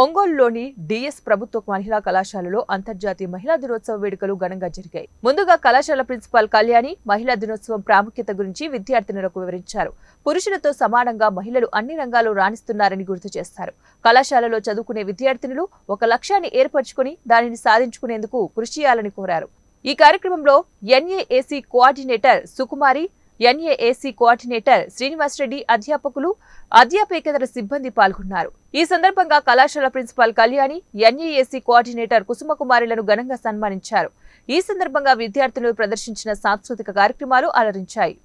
ఒంగోలులోని డిఎస్ ప్రభుత్వ మహిళా కళాశాలలో అంతర్జాతీయ మహిళా దినోత్సవ వేడుకలు ఘనంగా జరిగాయి ముందుగా కళాశాల ప్రిన్సిపాల్ కళ్యాణి మహిళా దినోత్సవం ప్రాముఖ్యత గురించి విద్యార్థినులకు వివరించారు పురుషులతో సమానంగా మహిళలు అన్ని రంగాల్లో రాణిస్తున్నారని గుర్తు చేస్తారు కళాశాలలో చదువుకునే విద్యార్థినులు ఒక లక్ష్యాన్ని ఏర్పరచుకుని దానిని సాధించుకునేందుకు కృషి చేయాలని కోరారు ఈ కార్యక్రమంలో NAAC coordinator Sukumari NAAC coordinator Srinivasareddy అధ్యాపకులు అధ్యాపకేతర సిబ్బంది పాల్గొన్నారు ఈ సందర్భంగా కళాశాల ప్రిన్సిపాల్ కళ్యాణి ఎన్ఏఏసీ కోఆర్డినేటర్ కుసుమకుమారిలను ఘనంగా సన్మానించారు ఈ సందర్భంగా విద్యార్థులు ప్రదర్శించిన సాంస్కృతిక కార్యక్రమాలు అలరించాయి